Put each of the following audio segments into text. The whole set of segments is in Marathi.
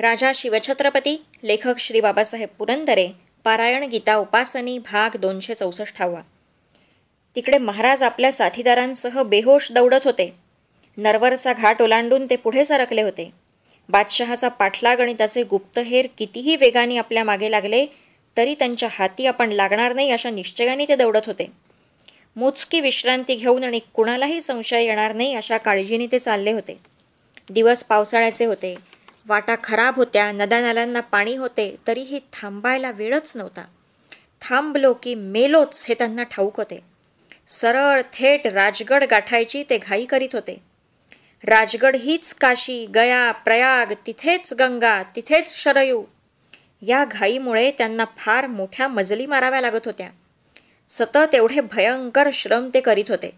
राजा शिवछत्रपती लेखक श्री बाबासाहेब पुरंदरे पारायण गीता उपासनी भाग दोनशे चौसष्टावा तिकडे महाराज आपल्या साथीदारांसह बेहोश दौडत होते नरवरचा घाट ओलांडून ते पुढे सरकले होते बादशहाचा पाठलाग आणि त्याचे गुप्तहेर कितीही वेगाने आपल्या मागे लागले तरी त्यांच्या हाती आपण लागणार नाही अशा निश्चयाने ते दौडत होते मोजकी विश्रांती घेऊन आणि कुणालाही संशय येणार नाही अशा काळजीने ते चालले होते दिवस पावसाळ्याचे होते वाटा खराब होत्या नद्या नाल्यांना पाणी होते तरीही थांबायला वेळच नव्हता थांबलो की मेलोच हे त्यांना ठाऊक होते सरळ थेट राजगड गाठायची ते घाई करीत होते राजगड हीच काशी गया प्रयाग तिथेच गंगा तिथेच शरयू या घाईमुळे त्यांना फार मोठ्या मजली माराव्या लागत होत्या सतत एवढे भयंकर श्रम ते करीत होते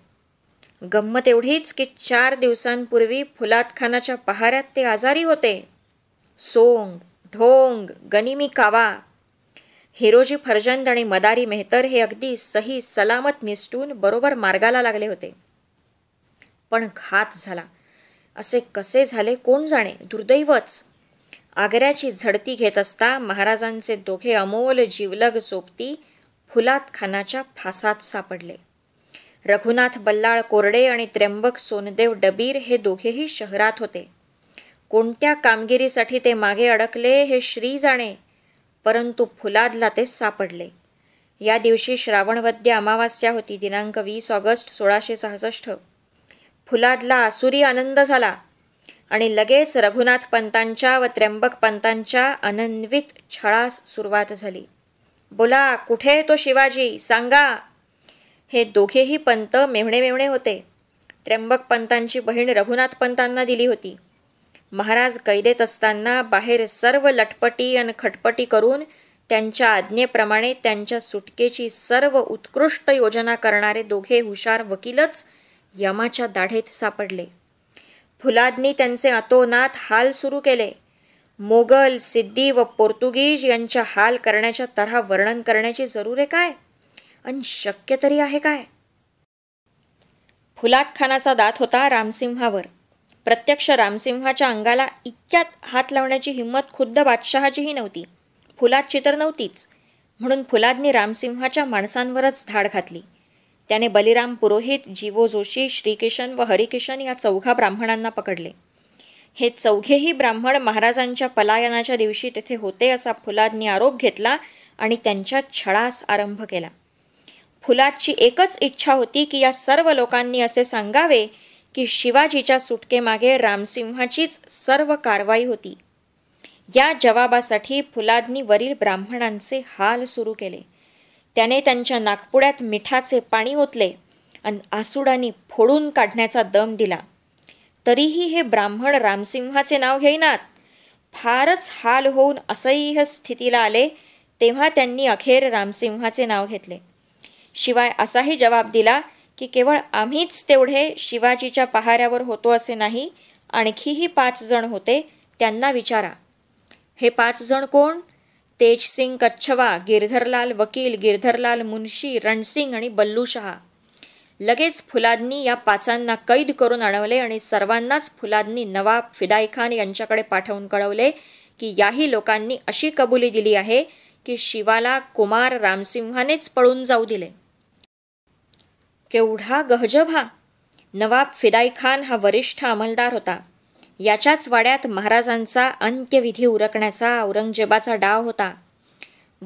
गंमत एवढीच की चार दिवसांपूर्वी फुलात खानाच्या पहाऱ्यात ते आजारी होते सोंग ढोंग गनिमी कावा हिरोजी फर्जंद आणि मदारी मेहतर हे अगदी सही सलामत निसटून बरोबर मार्गाला लागले होते पण घात झाला असे कसे झाले कोण जाणे दुर्दैवच आग्र्याची झडती घेत असता महाराजांचे दोघे अमोल जीवलग सोबती फुलात खानाच्या फासात सापडले रघुनाथ बल्लाळ कोरडे आणि त्र्यंबक सोनदेव डबीर हे दोघेही शहरात होते कोणत्या कामगिरीसाठी ते मागे अडकले हे श्री जाणे परंतु फुलादला ते सापडले या दिवशी श्रावणवद्य अमावास्या होती दिनांक वीस ऑगस्ट सोळाशे सहासष्ट फुलादला असुरी आनंद झाला आणि लगेच रघुनाथ पंतांच्या व त्र्यंबक पंतांच्या अनन्वित छळास सुरुवात झाली बोला कुठे तो शिवाजी सांगा हे दोघेही पंत मेवणे मेवणे होते त्र्यंबक पंतांची बहीण रघुनाथ पंतांना दिली होती महाराज कैदेत असताना बाहेर सर्व लटपटी आणि खटपटी करून त्यांच्या आज्ञेप्रमाणे त्यांच्या सुटकेची सर्व उत्कृष्ट योजना करणारे दोघे हुशार वकीलच यमाच्या दाढेत सापडले फुलादनी त्यांचे अतोनात हाल सुरू केले मोगल सिद्धी व पोर्तुगीज यांच्या हाल करण्याच्या तऱ्हा वर्णन करण्याची जरूर आहे काय आणि शक्य तरी आहे काय फुलाद खानाचा दात होता रामसिंहावर प्रत्यक्ष रामसिंहाच्या अंगाला इतक्यात हात लावण्याची हिंमत खुद्द बादशहाचीही नव्हती फुलाद तर नव्हतीच म्हणून फुलादनी रामसिंहाच्या माणसांवरच धाड घातली त्याने बलिराम पुरोहित जीवो जोशी श्रीकिशन व हरिकिशन या चौघा ब्राह्मणांना पकडले हे चौघेही ब्राह्मण महाराजांच्या पलायनाच्या दिवशी तेथे होते असा फुलादनी आरोप घेतला आणि त्यांच्या छळास आरंभ केला फुलादची एकच इच्छा होती की या सर्व लोकांनी असे सांगावे की शिवाजीच्या सुटकेमागे रामसिंहाचीच सर्व कारवाई होती या जवाबासाठी फुलादनी वरील ब्राह्मणांचे हाल सुरू केले त्याने त्यांच्या नागपुड्यात मिठाचे पाणी ओतले आणि आसुडांनी फोडून काढण्याचा दम दिला तरीही हे ब्राह्मण रामसिंहाचे नाव घेईनात फारच हाल होऊन असह्य स्थितीला आले तेव्हा त्यांनी अखेर रामसिंहाचे नाव घेतले शिवाय असाही जवाब दिला की केवळ आम्हीच तेवढे शिवाजीच्या पहाऱ्यावर होतो असे नाही आणखीही पाच जण होते त्यांना विचारा हे पाच जण कोण तेजसिंग कच्छवा गिरधरलाल वकील गिरधरलाल मुन्शी रणसिंग आणि बल्लू शहा लगेच फुलादनी या पाचांना कैद करून आणवले आणि सर्वांनाच फुलादनी नवाब फिदाई खान यांच्याकडे पाठवून कळवले की याही लोकांनी अशी कबुली दिली आहे की शिवाला कुमार रामसिंहानेच पळून जाऊ दिले केवढा गहजभा नवाब फिदाई खान हा वरिष्ठ अंमलदार होता याच्याच वाड्यात महाराजांचा अंत्यविधी उरकण्याचा औरंगजेबाचा डाव होता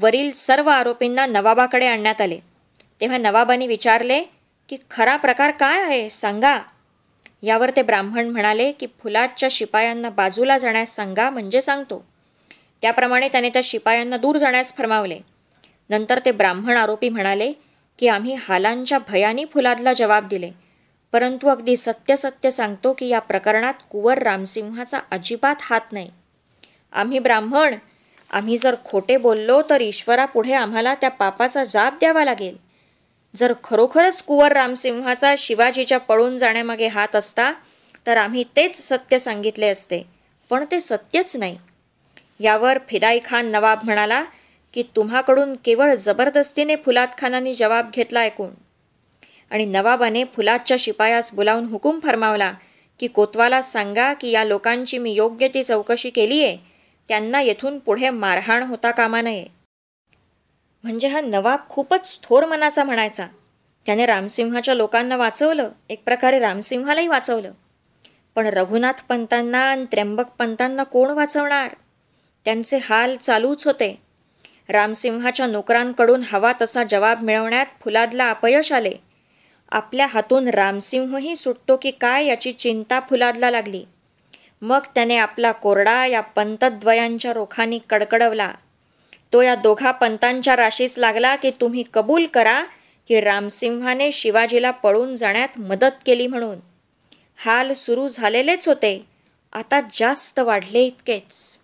वरील सर्व आरोपींना नवाबाकडे आणण्यात आले तेव्हा नवाबाने विचारले की खरा प्रकार काय आहे सांगा यावर ते ब्राह्मण म्हणाले की फुलाच्या शिपायांना बाजूला जाण्यास सांगा म्हणजे सांगतो त्याप्रमाणे त्याने त्या शिपायांना दूर जाण्यास फरमावले नंतर ते ब्राह्मण आरोपी म्हणाले की आम्ही हालांच्या भयाने फुलादला जवाब दिले परंतु अगदी सत्य सत्य सांगतो की या प्रकरणात कुवर रामसिंहाचा अजिबात हात नाही आम्ही ब्राह्मण आम्ही जर खोटे बोललो तर ईश्वरापुढे आम्हाला त्या पापाचा जाप द्यावा लागेल जर खरोखरच कुवर रामसिंहाचा शिवाजीच्या पळून जाण्यामागे हात असता तर आम्ही तेच सत्य सांगितले असते पण ते सत्यच नाही यावर फिदाई खान नवाब म्हणाला की तुम्हाकडून केवळ जबरदस्तीने फुलात खानाने जबाब घेतला ऐकून आणि नवाबाने फुलादच्या शिपायास बोलावून हुकूम फरमावला की कोतवाला सांगा की या लोकांची मी योग्य ती चौकशी केली आहे त्यांना येथून पुढे मारहाण होता कामा नये म्हणजे हा नवाब खूपच थोर मनाचा म्हणायचा त्याने रामसिंहाच्या लोकांना वाचवलं एक प्रकारे रामसिंहालाही वाचवलं पण रघुनाथ पंतांना आणि त्र्यंबक पंतांना कोण वाचवणार त्यांचे हाल चालूच होते रामसिंहाच्या नोकरांकडून हवा तसा जवाब मिळवण्यात फुलादला अपयश आले आपल्या हातून रामसिंहही सुटतो की काय याची चिंता फुलादला लागली मग त्याने आपला कोरडा या पंतद्वयांच्या रोखांनी कडकडवला तो या दोघा पंतांच्या राशीस लागला की तुम्ही कबूल करा की रामसिंहाने शिवाजीला पळून जाण्यात मदत केली म्हणून हाल सुरू झालेलेच होते आता जास्त वाढले इतकेच